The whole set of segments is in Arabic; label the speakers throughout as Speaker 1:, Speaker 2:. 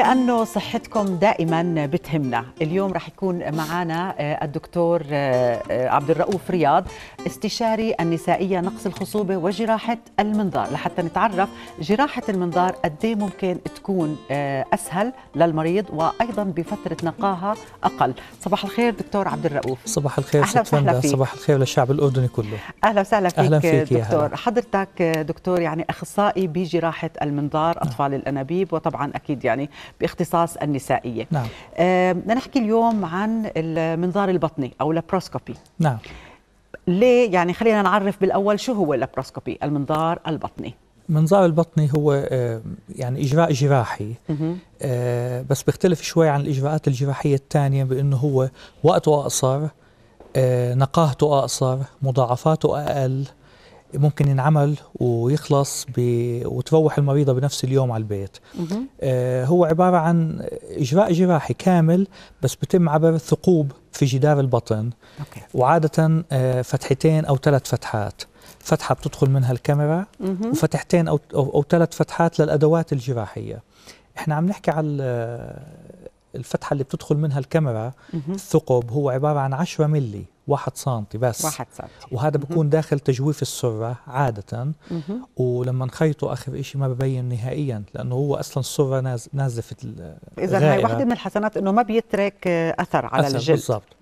Speaker 1: لانه صحتكم دائما بتهمنا اليوم رح يكون معنا آه، الدكتور آه، آه، عبد الرؤوف رياض استشاري النسائية نقص الخصوبة وجراحة المنظار لحتى نتعرف جراحة المنظار قد إيه ممكن تكون أسهل للمريض وأيضا بفترة نقاهة أقل صباح الخير دكتور عبد الرؤوف
Speaker 2: صباح الخير أهلا وسهلا فيك. صباح الخير للشعب الأردني كله أهلا وسهلا فيك, أهلا فيك دكتور أهلا.
Speaker 1: حضرتك دكتور يعني أخصائي بجراحة المنظار أطفال الأنابيب وطبعا أكيد يعني باختصاص النسائية نعم آه، بدنا نحكي اليوم عن المنظار البطني أو البروسكوبي نعم ليه يعني خلينا نعرف بالأول شو هو البروسكوبي المنظار البطني
Speaker 2: منظار البطني هو آه، يعني إجراء جراحي آه، بس بيختلف شوي عن الإجراءات الجراحية الثانية بأنه هو وقته أقصر نقاهته أقصر مضاعفاته أقل ممكن ينعمل ويخلص ب... وتروح المريضة بنفس اليوم على البيت آه هو عبارة عن إجراء جراحي كامل بس بتم عبر ثقوب في جدار البطن أوكي. وعادة آه فتحتين أو ثلاث فتحات فتحة بتدخل منها الكاميرا مم. وفتحتين أو, أو, أو ثلاث فتحات للأدوات الجراحية احنا عم نحكي على الفتحة اللي بتدخل منها الكاميرا الثقب هو عبارة عن 10 ملي واحد سنتي بس واحد سنتي وهذا بكون داخل تجويف السرة عادة ولما نخيطه آخر شيء ما ببين نهائيا لأنه هو أصلا السرة نازفة إذا هي واحدة من
Speaker 1: الحسنات أنه ما بيترك آه، أثر على أثر الجلد بالضبط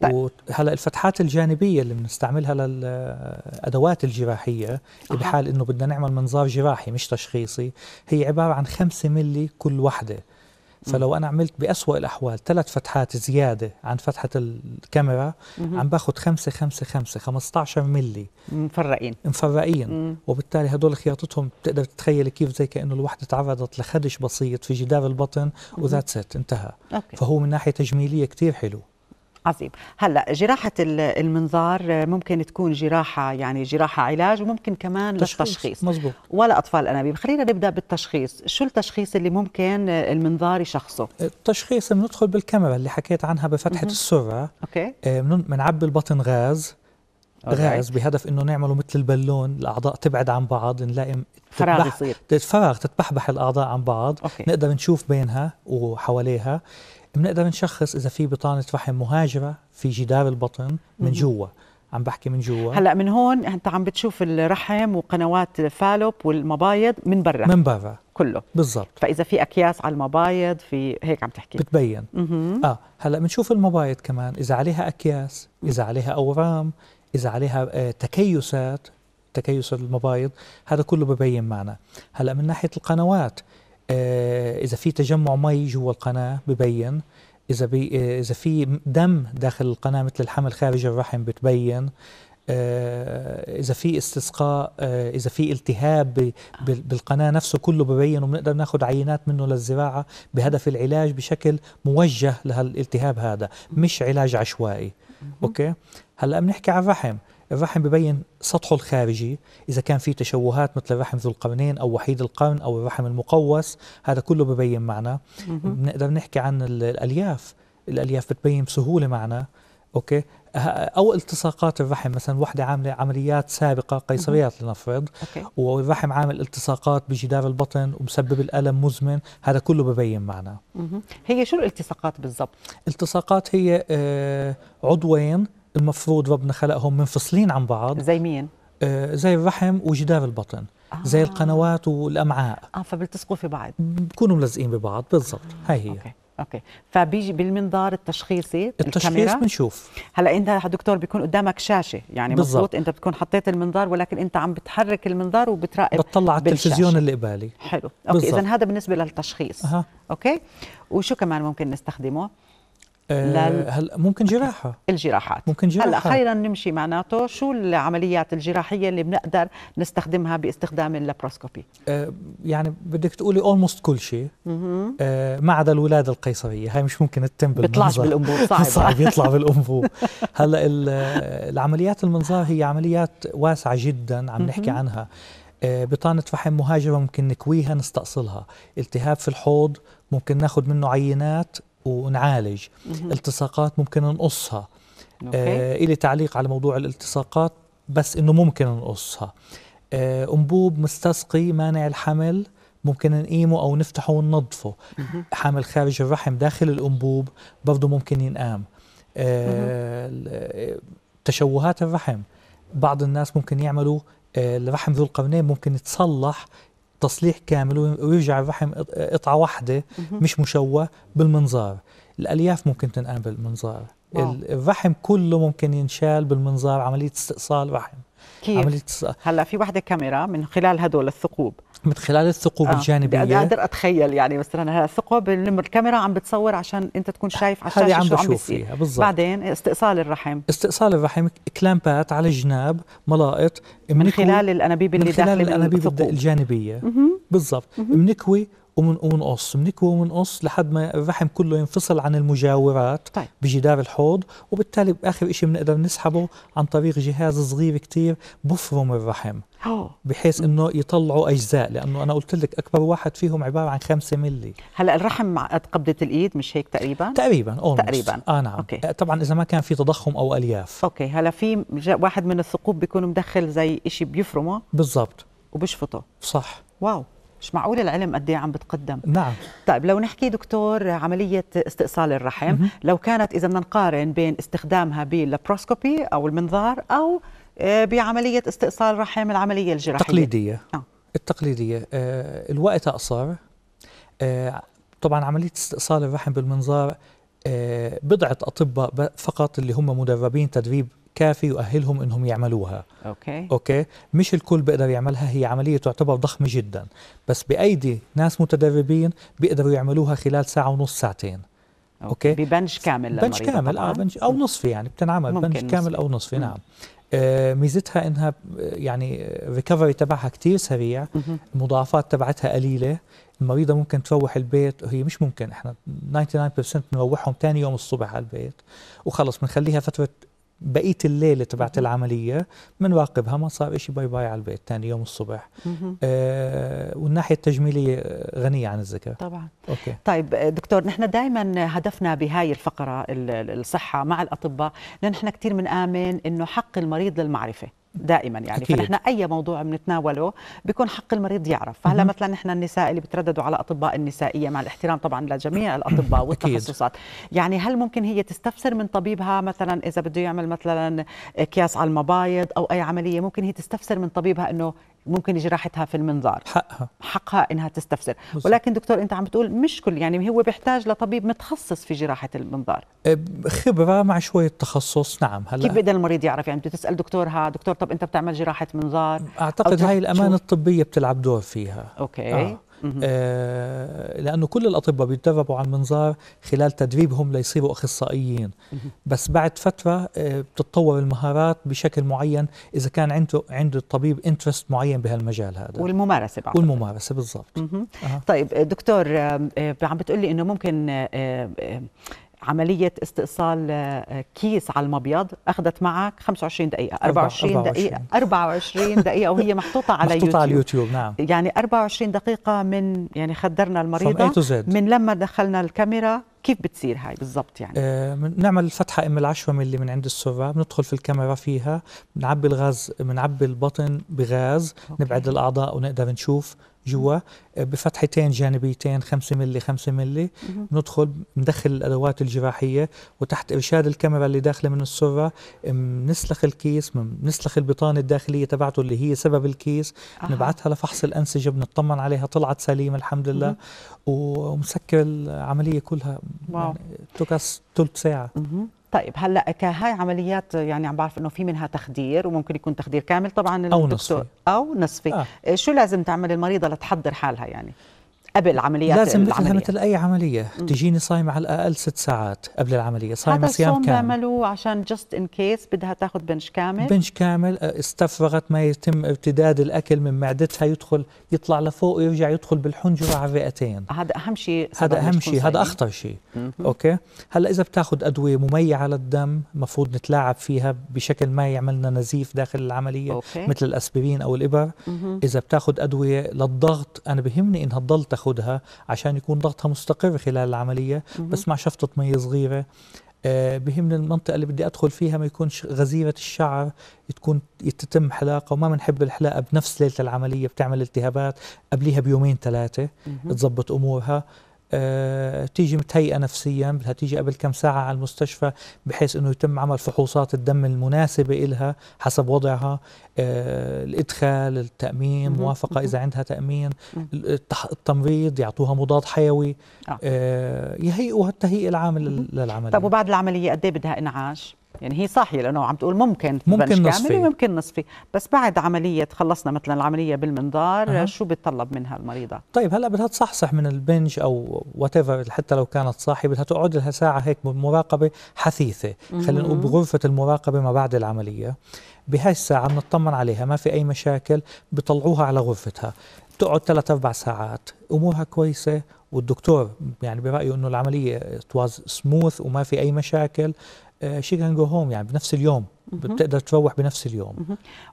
Speaker 2: طيب. وهلا الفتحات الجانبيه اللي بنستعملها للادوات الجراحيه أه. بحال انه بدنا نعمل منظار جراحي مش تشخيصي هي عباره عن 5 ملي كل وحده فلو انا عملت باسوا الاحوال ثلاث فتحات زياده عن فتحه الكاميرا مم. عم باخذ 5 5 5 15 ملي مفرقين مفرقين مم. وبالتالي هدول خياطتهم بتقدر تتخيل كيف زي كانه الوحده تعرضت لخدش بسيط في جدار البطن وذات ست انتهى أوكي. فهو من ناحيه تجميليه كثير حلو
Speaker 1: عظيم هلا جراحه المنظار ممكن تكون جراحه يعني جراحه علاج وممكن كمان تشخيص. للتشخيص مزبوط. ولا اطفال انابيب خلينا نبدا بالتشخيص شو التشخيص اللي ممكن المنظار يشخصه التشخيص
Speaker 2: بندخل بالكاميرا اللي حكيت عنها بفتحه السره اوكي بنعبي آه، البطن غاز أوكي. غاز بهدف انه نعمله مثل البالون الاعضاء تبعد عن بعض نلاقي فراغ يصير فراغ تتبحبح الاعضاء عن بعض أوكي. نقدر نشوف بينها وحواليها بنقدر نشخص اذا في بطانه فحم مهاجره في جدار البطن من جوا عم بحكي من جوا هلا
Speaker 1: من هون انت عم بتشوف الرحم وقنوات الفالوب والمبايض
Speaker 2: من برا من برا كله بالضبط فاذا في اكياس على المبايض في هيك عم تحكي بتبين مم. اه هلا بنشوف المبايض كمان اذا عليها اكياس اذا عليها اورام اذا عليها آه، تكيسات تكيس المبايض هذا كله ببين معنا هلا من ناحيه القنوات آه، اذا في تجمع مي جوا القناه ببين اذا بي آه، اذا في دم داخل القناه مثل الحمل خارج الرحم بتبين آه، اذا في استسقاء اذا في التهاب بالقناه نفسه كله ببين وبنقدر ناخذ عينات منه للزراعه بهدف العلاج بشكل موجه لهالالتهاب هذا مش علاج عشوائي اوكي هلا بنحكي عن الرحم الرحم ببين سطحه الخارجي إذا كان في تشوهات مثل الرحم ذو القرنين أو وحيد القرن أو الرحم المقوس هذا كله ببين معنا بنقدر نحكي عن الألياف الألياف بتبين بسهولة معنا أوكي أه، او التصاقات الرحم مثلا وحده عامله عمليات سابقه قيصريات لنفرض أوكي. والرحم عامل التصاقات بجدار البطن ومسبب الالم مزمن هذا كله ببين معنا هي شو الالتصاقات بالضبط التصاقات هي أه، عضوين المفروض ربنا خلقهم منفصلين عن بعض زي مين؟ آه، زي الرحم وجدار البطن آه. زي القنوات والامعاء اه فبيلتصقوا في بعض بكونوا ملزقين ببعض بالضبط آه، هاي هي أوكي. اوكي
Speaker 1: فبيجي بالمنظار التشخيصي التشخيص بنشوف هلا انت دكتور بيكون قدامك شاشه يعني مضبوط انت بتكون حطيت المنظار ولكن انت عم بتحرك المنظار وبتراقب بتطلع على التلفزيون اللي
Speaker 2: قبالي حلو اوكي اذا
Speaker 1: هذا بالنسبه للتشخيص أه. اوكي وشو كمان ممكن نستخدمه
Speaker 2: آه هل ممكن جراحه الجراحات ممكن جراحه هلا خيرا
Speaker 1: نمشي معناته شو العمليات الجراحيه اللي بنقدر نستخدمها باستخدام اللابروسكوبي
Speaker 2: آه يعني بدك تقولي اولموست كل شيء آه ما عدا الولاده القيصريه هاي مش ممكن تتم بالمنظر بيطلعش بالانبوب صعب صعب يطلع بالانبوب هلا العمليات المنظار هي عمليات واسعه جدا عم نحكي عنها آه، بطانة فحم مهاجرة ممكن نكويها نستأصلها التهاب في الحوض ممكن ناخذ منه عينات ونعالج التصاقات ممكن نقصها آه إلي تعليق على موضوع الالتصاقات بس إنه ممكن نقصها آه أنبوب مستسقي مانع الحمل ممكن نقيمه أو نفتحه وننظفه حامل خارج الرحم داخل الأنبوب برضه ممكن ينقام آه, آه، تشوهات الرحم بعض الناس ممكن يعملوا آه، الرحم ذو القرنين ممكن يتصلح تصليح كامل ويرجع الرحم قطعه واحده مش مشوه بالمنظار الالياف ممكن تنقل بالمنظار الرحم كله ممكن ينشال بالمنظار عمليه استئصال رحم كيف؟ عمليه
Speaker 1: هلا في وحده كاميرا من خلال هدول الثقوب
Speaker 2: من خلال الثقوب آه. الجانبيه بدي اقدر
Speaker 1: اتخيل يعني مثلا هلا الثقب الكاميرا عم بتصور عشان انت تكون شايف على الشاشه عم شو عم بيصير بالضبط بعدين استئصال الرحم
Speaker 2: استئصال الرحم كلامبات على الجناب ملائط من خلال الانابيب اللي من خلال داخل الانابيب الجانبيه بالضبط بنكوي ومن ومنقص بنكوي ومنقص لحد ما الرحم كله ينفصل عن المجاورات طيب. بجدار الحوض وبالتالي باخر شيء بنقدر نسحبه عن طريق جهاز صغير كتير بفرم الرحم أوه. بحيث انه يطلعوا اجزاء لانه انا قلت لك اكبر واحد فيهم عباره عن 5 ملي هلا الرحم مع قد قبضه الايد مش هيك تقريبا تقريبا almost. تقريبا اه نعم أوكي. آه، طبعا اذا ما كان في تضخم او الياف اوكي هلا في
Speaker 1: واحد من الثقوب بيكون مدخل زي شيء بيفرمه بالضبط وبشفطه صح واو مش معقول العلم قد ايه عم بتقدم نعم طيب لو نحكي دكتور عمليه استئصال الرحم مم. لو كانت اذا بدنا نقارن بين استخدامها باللابروسكوبي او المنظار او آه، بعمليه استئصال الرحم العمليه الجراحيه التقليديه
Speaker 2: آه. التقليديه آه الوقت اقصر آه طبعا عمليه استئصال الرحم بالمنظار آه بضعه اطباء فقط اللي هم مدربين تدريب كافي يؤهلهم انهم يعملوها اوكي اوكي مش الكل بيقدر يعملها هي عمليه تعتبر ضخمه جدا بس بايدي ناس متدربين بيقدروا يعملوها خلال ساعه ونص ساعتين اوكي ببنش كامل بنش كامل اه بنش او نصفي يعني بتنعمل بنش كامل او نصفي نعم آه، ميزتها انها آه، يعني ريكفري آه، تبعها كثير سريع المضاعفات تبعتها قليله المريضة ممكن تروح البيت هي مش ممكن احنا 99% بنروحهم ثاني يوم الصبح على البيت وخلص بنخليها فترة بقيه الليله تبعت العمليه واقبها ما صار شيء باي باي على البيت ثاني يوم الصبح آه والناحيه التجميليه غنيه عن الذكر طبعا اوكي
Speaker 1: طيب دكتور نحن دائما هدفنا بهاي الفقره الصحه مع الاطباء لان نحن كثير بنآمن انه حق المريض للمعرفه دائما يعني أكيد. فنحن اي موضوع بنتناوله بيكون حق المريض يعرف فهلا مثلا نحن النساء اللي بترددوا على اطباء النسائيه مع الاحترام طبعا لجميع الاطباء والتخصصات يعني هل ممكن هي تستفسر من طبيبها مثلا اذا بده يعمل مثلا اكياس على المبايض او اي عمليه ممكن هي تستفسر من طبيبها انه ممكن جراحتها في المنظار حقها حقها انها تستفسر بالزبط. ولكن دكتور انت عم بتقول مش كل يعني هو بيحتاج لطبيب متخصص في جراحه المنظار
Speaker 2: إيه، خبره مع شويه تخصص نعم هلا كيف بده
Speaker 1: المريض يعرف يعني بده تسال دكتورها دكتور طب انت بتعمل جراحه منظار اعتقد هاي الامانه
Speaker 2: الطبيه بتلعب دور فيها اوكي آه. آه، لأنه كل الأطباء بيتدربوا على المنظار خلال تدريبهم ليصيروا أخصائيين بس بعد فترة آه، بتتطور المهارات بشكل معين إذا كان عنده عند الطبيب انترست معين بهالمجال هذا والممارسة بعد والممارسة بالضبط
Speaker 1: طيب دكتور آه، عم بتقولي إنه ممكن عملية استئصال آه، كيس على المبيض أخذت معك 25 دقيقة
Speaker 2: 24, دقيقة
Speaker 1: 24 دقيقة وهي محطوطة على محطوطة على
Speaker 2: اليوتيوب نعم
Speaker 1: يعني 24 دقيقة من يعني خدرنا المريضة من لما دخلنا الكاميرا كيف بتصير
Speaker 2: هاي بالضبط يعني؟ آه بنعمل فتحة ام العشومة اللي من عند السرة بندخل في الكاميرا فيها بنعبي الغاز بنعبي البطن بغاز أوكي. نبعد الأعضاء ونقدر نشوف جوا آه، بفتحتين جانبيتين 5 ملي 5 ملي ندخل ندخل الادوات الجراحيه وتحت ارشاد الكاميرا اللي داخله من السره بنسلخ الكيس بنسلخ البطانه الداخليه تبعته اللي هي سبب الكيس بنبعثها لفحص الانسجه بنطمن عليها طلعت سليمه الحمد لله ومسكر العمليه كلها واو. يعني تكس ثلث ساعه مه.
Speaker 1: طيب هلا هاي عمليات يعني عم بعرف انه في منها تخدير وممكن يكون تخدير كامل طبعا او نصفي او نصفي آه. شو لازم تعمل المريضه لتحضر حالها يعني قبل عمليات لازم العملية. مثل
Speaker 2: اي عمليه تجيني صايمه على الاقل ست ساعات قبل العمليه صايمه صيام كامل هذا
Speaker 1: بيعملوه عشان جست ان كيس بدها تاخذ بنش كامل بنش
Speaker 2: كامل آه، استفرغت ما يتم ارتداد الاكل من معدتها يدخل يطلع لفوق ويرجع يدخل بالحنجره على الرئتين هذا اهم شيء هذا اهم شيء هذا اخطر شيء اوكي هلا اذا بتاخذ ادويه مميعه للدم المفروض نتلاعب فيها بشكل ما يعملنا نزيف داخل العمليه أوكي. مثل الاسبرين او الابر مم. اذا بتاخذ ادويه للضغط انا بهمني انها تضل تاخذها عشان يكون ضغطها مستقر خلال العمليه بس مع شفطه مي صغيره آه، بهمني المنطقة اللي بدي أدخل فيها ما يكونش غزيرة الشعر تكون تتم حلاقة وما بنحب الحلاقة بنفس ليلة العملية بتعمل التهابات قبليها بيومين ثلاثة تظبط أمورها أه تيجي متهيئه نفسيا بدها تيجي قبل كم ساعه على المستشفى بحيث انه يتم عمل فحوصات الدم المناسبه إلها حسب وضعها أه الادخال التامين موافقه اذا عندها تامين التمريض يعطوها مضاد حيوي أه, آه، يهيئوا التهيئه العام
Speaker 1: للعمليه طب وبعد العمليه قد إيه بدها انعاش يعني هي صاحيه لانه عم تقول ممكن ممكن نصفي ممكن نصفي بس بعد عمليه خلصنا مثلا العمليه بالمنظار أه. شو بتطلب منها
Speaker 2: المريضه طيب هلا بدها تصحصح من البنج او وات حتى لو كانت صاحيه بدها تقعد لها ساعه هيك بمراقبه حثيثه خلينا نقول بغرفه المراقبه ما بعد العمليه بهاي الساعة بنطمن عليها ما في أي مشاكل بطلعوها على غرفتها بتقعد ثلاث أربع ساعات أمورها كويسة والدكتور يعني برايه انه العمليه تواز سموث وما في اي مشاكل شي كان جو هوم يعني بنفس اليوم بتقدر تروح بنفس اليوم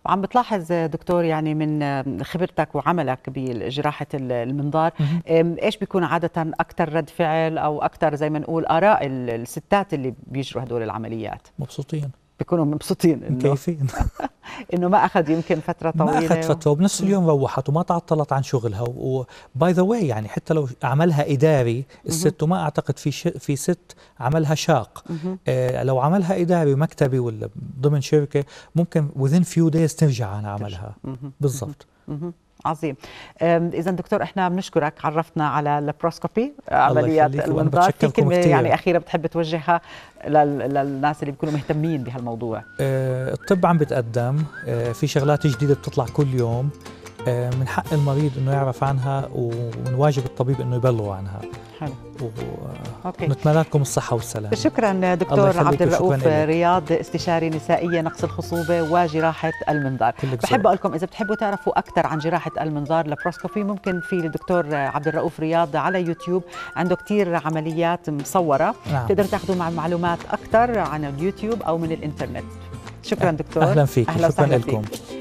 Speaker 1: وعم بتلاحظ دكتور يعني من آه، خبرتك وعملك بجراحه المنظار ايش بيكون عاده اكثر رد فعل او اكثر زي ما نقول اراء الستات اللي بيجروا هدول العمليات
Speaker 2: مبسوطين بيكونوا مبسوطين انه مكيفين
Speaker 1: انه ما اخذ يمكن فتره طويله ما اخذ فتره
Speaker 2: وبنفس اليوم روحت وما تعطلت عن شغلها وباي ذا واي يعني حتى لو عملها اداري الست وما اعتقد في في ست عملها شاق آه لو عملها اداري مكتبي ولا ضمن شركه ممكن وذين فيو دايز ترجع عن عملها بالضبط
Speaker 1: عظيم اذا دكتور احنا بنشكرك عرفتنا على البروسكوبي عمليات المنظار في كلمه كتير. يعني اخيره بتحب توجهها للناس اللي بيكونوا مهتمين بهالموضوع
Speaker 2: أه، الطب عم بتقدم أه، في شغلات جديده بتطلع كل يوم آه، من حق المريض انه يعرف عنها ومن واجب الطبيب انه يبلغه عنها حلو اوكي نتمنى لكم الصحه والسلامه شكرا دكتور عبد الرؤوف
Speaker 1: رياض استشاري نسائيه نقص الخصوبه وجراحه المنظار بحب اقول لكم اذا بتحبوا تعرفوا اكثر عن جراحه المنظار لبروسكوبي ممكن في الدكتور عبد الرؤوف رياض على يوتيوب عنده كثير عمليات مصوره نعم. تقدر تاخذوا مع معلومات اكثر عن اليوتيوب او من الانترنت شكرا أه، دكتور اهلا فيك أهلا شكرا لكم
Speaker 2: فيك.